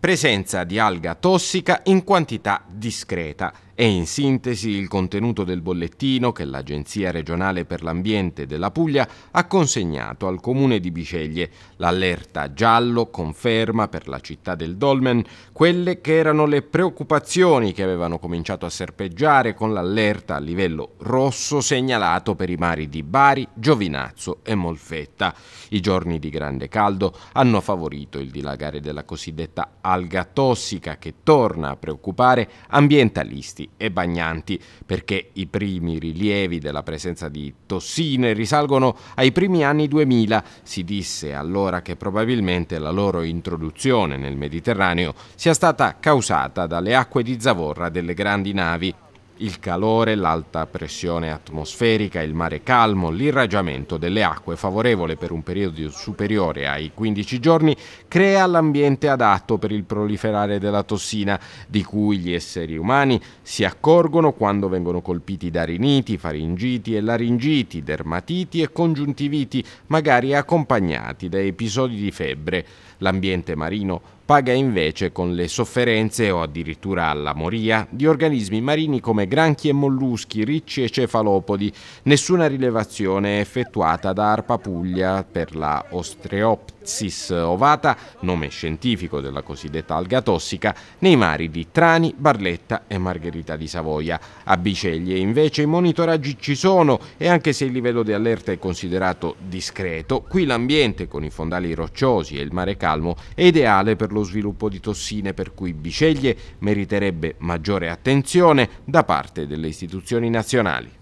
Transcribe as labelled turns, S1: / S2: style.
S1: Presenza di alga tossica in quantità discreta è in sintesi il contenuto del bollettino che l'Agenzia regionale per l'ambiente della Puglia ha consegnato al comune di Biceglie. L'allerta giallo conferma per la città del Dolmen quelle che erano le preoccupazioni che avevano cominciato a serpeggiare con l'allerta a livello rosso segnalato per i mari di Bari, Giovinazzo e Molfetta. I giorni di grande caldo hanno favorito il dilagare della cosiddetta alga tossica che torna a preoccupare ambientalisti e bagnanti, perché i primi rilievi della presenza di tossine risalgono ai primi anni 2000. Si disse allora che probabilmente la loro introduzione nel Mediterraneo sia stata causata dalle acque di zavorra delle grandi navi il calore, l'alta pressione atmosferica, il mare calmo, l'irraggiamento delle acque favorevole per un periodo superiore ai 15 giorni crea l'ambiente adatto per il proliferare della tossina di cui gli esseri umani si accorgono quando vengono colpiti da riniti, faringiti e laringiti, dermatiti e congiuntiviti, magari accompagnati da episodi di febbre. L'ambiente marino paga invece con le sofferenze o addirittura la moria di organismi marini come granchi e molluschi, ricci e cefalopodi. Nessuna rilevazione effettuata da Arpa Puglia per la Ostreopsis ovata, nome scientifico della cosiddetta alga tossica, nei mari di Trani, Barletta e Margherita di Savoia. A Biceglie invece i monitoraggi ci sono e anche se il livello di allerta è considerato discreto, qui l'ambiente con i fondali rocciosi e il mare calmo è ideale per lo sviluppo di tossine per cui Biceglie meriterebbe maggiore attenzione da parte parte delle istituzioni nazionali.